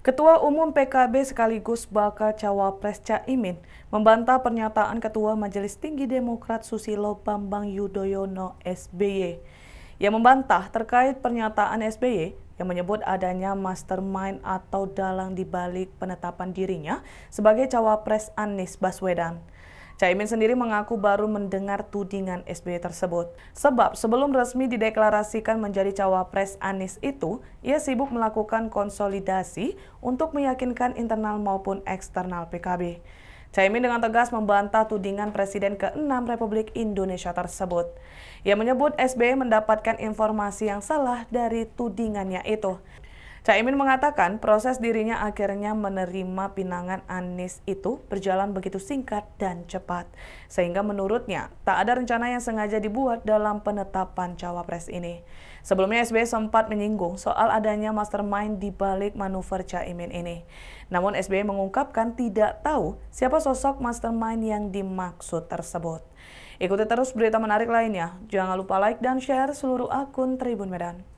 Ketua Umum PKB sekaligus bakal cawapres Caimin membantah pernyataan Ketua Majelis Tinggi Demokrat Susilo Bambang Yudhoyono SBY. yang membantah terkait pernyataan SBY yang menyebut adanya mastermind atau dalang dibalik penetapan dirinya sebagai cawapres Anies Baswedan. Caimin sendiri mengaku baru mendengar tudingan SBY tersebut. Sebab sebelum resmi dideklarasikan menjadi cawapres Anies itu, ia sibuk melakukan konsolidasi untuk meyakinkan internal maupun eksternal PKB. Caimin dengan tegas membantah tudingan Presiden ke-6 Republik Indonesia tersebut. Ia menyebut SBY mendapatkan informasi yang salah dari tudingannya itu. Caimin mengatakan proses dirinya akhirnya menerima pinangan Anies itu berjalan begitu singkat dan cepat. Sehingga menurutnya tak ada rencana yang sengaja dibuat dalam penetapan cawapres ini. Sebelumnya SBY sempat menyinggung soal adanya mastermind di balik manuver Caimin ini. Namun SBY mengungkapkan tidak tahu siapa sosok mastermind yang dimaksud tersebut. Ikuti terus berita menarik lainnya. Jangan lupa like dan share seluruh akun Tribun Medan.